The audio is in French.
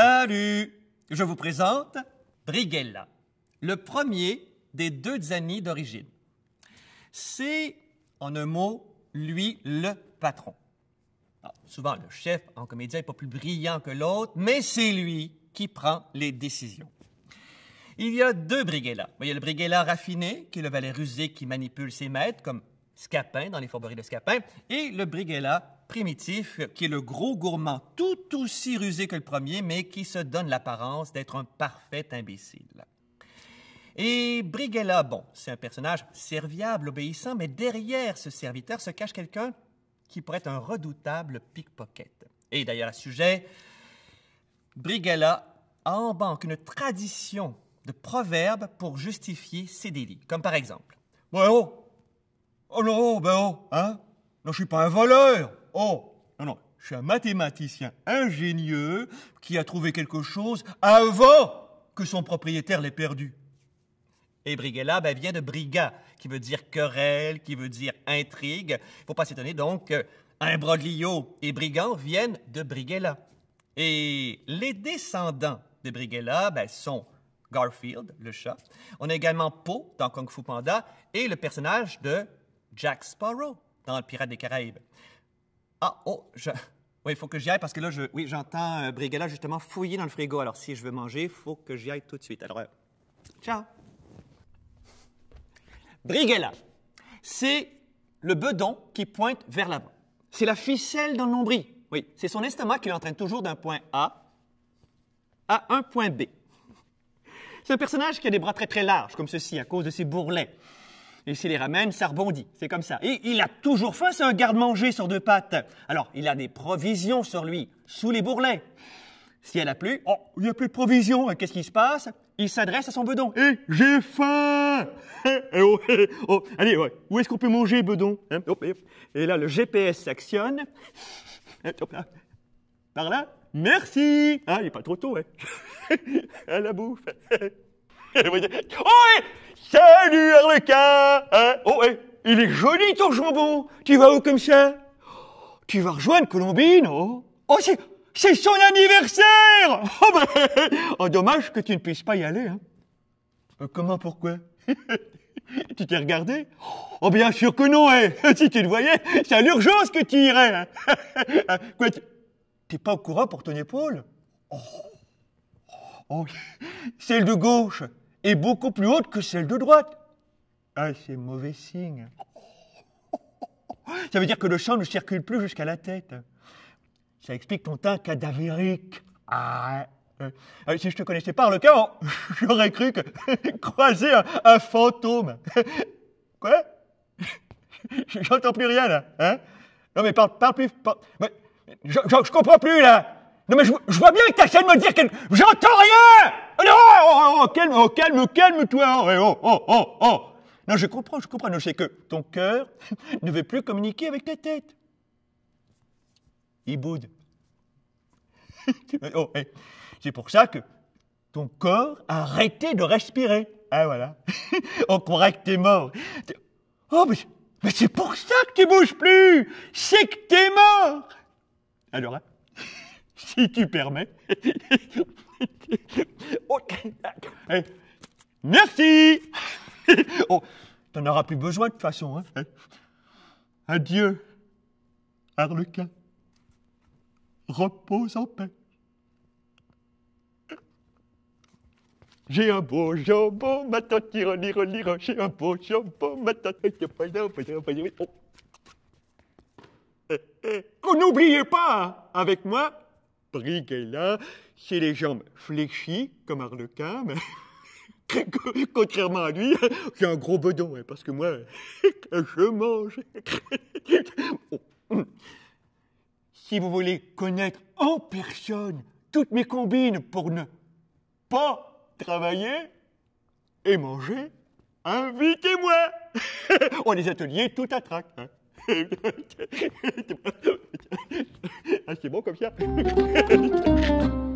Salut Je vous présente Brighella, le premier des deux Zanni d'origine. C'est, en un mot, lui le patron. Ah, souvent, le chef en comédie n'est pas plus brillant que l'autre, mais c'est lui qui prend les décisions. Il y a deux Brighella. Il y a le Brighella raffiné, qui est le valet rusé qui manipule ses maîtres, comme Scapin dans les fourberies de Scapin, et le Brighella primitif, qui est le gros gourmand, tout aussi rusé que le premier, mais qui se donne l'apparence d'être un parfait imbécile. Et Brigella, bon, c'est un personnage serviable, obéissant, mais derrière ce serviteur se cache quelqu'un qui pourrait être un redoutable pickpocket. Et d'ailleurs, à ce sujet, Brigella a en banque une tradition de proverbes pour justifier ses délits, comme par exemple Ouais, oh Oh non, oh, ben, oh, hein non, je suis pas un voleur. Oh, non, non, je suis un mathématicien ingénieux qui a trouvé quelque chose avant que son propriétaire l'ait perdu. Et Brigella ben, vient de briga, qui veut dire querelle, qui veut dire intrigue. Il ne Faut pas s'étonner donc un broglio et brigand viennent de Brigella. Et les descendants de Brigella ben, sont Garfield, le chat. On a également Po dans Kung Fu Panda et le personnage de Jack Sparrow dans le Pirate des Caraïbes. Ah, oh, Oui, il faut que j'y aille parce que là, je... oui, j'entends euh, justement fouiller dans le frigo. Alors, si je veux manger, il faut que j'y aille tout de suite. Alors, euh, ciao! Brigella, c'est le bedon qui pointe vers l'avant. C'est la ficelle dans le nombril. Oui, c'est son estomac qui l'entraîne toujours d'un point A à un point B. C'est un personnage qui a des bras très très larges, comme ceci, à cause de ses bourrelets et s'il les ramène, ça rebondit. C'est comme ça. Et il a toujours faim, c'est un garde-manger sur deux pattes. Alors, il a des provisions sur lui, sous les bourrelets. Si elle a plu, oh, il n'y a plus de provisions. Qu'est-ce qui se passe Il s'adresse à son bedon. Hé, eh, j'ai faim eh, oh, eh, oh. Allez, où est-ce qu'on peut manger, bedon hein? Et là, le GPS s'actionne. Hein, Par là Merci Ah, il n'est pas trop tôt, hein À la bouffe oh, salut Arlequin hein. Oh, eh, il est joli ton jambon Tu vas où comme ça Tu vas rejoindre Colombine, oh Oh, c'est... son anniversaire oh, bah, oh, dommage que tu ne puisses pas y aller. Hein. Euh, comment, pourquoi Tu t'es regardé Oh, bien sûr que non, hein. Si tu le voyais, c'est à l'urgence que tu irais. Hein. Quoi, t'es pas au courant pour ton épaule Oh, oh. oh celle de gauche est beaucoup plus haute que celle de droite. Ah, c'est mauvais signe. Ça veut dire que le champ ne circule plus jusqu'à la tête. Ça explique ton teint cadavérique. Ah, euh, euh, si je te connaissais par le cas, j'aurais cru que croiser un, fantôme. Quoi J'entends plus rien là. Hein? non mais parle, parle plus. je comprends plus là. Non mais je, vois bien que t'essaies de me dire que J'entends rien oh, non, oh, oh, oh, calme, calme, calme-toi oh, Non, je comprends, je comprends, je sais que ton cœur ne veut plus communiquer avec ta tête. Il boude. C'est pour ça que ton corps a arrêté de respirer. Ah voilà. On croirait que t'es mort. Oh, mais, mais c'est pour ça que tu bouges plus C'est que t'es mort Alors, hein si tu permets. Eh, merci Oh, t'en auras plus besoin de toute façon. Hein. Eh, adieu, Arlequin. Repose en paix. J'ai un beau jambon, ma tante lire, lire, j'ai un beau jambon, ma tante... Oh, n'oubliez pas, hein, avec moi, là c'est les jambes fléchies, comme Arlequin, mais contrairement à lui, j'ai un gros bedon, hein, parce que moi, je mange. si vous voulez connaître en personne toutes mes combines pour ne pas travailler et manger, invitez-moi! On les ateliers tout à trac. Hein. Ah, c'est bon comme ça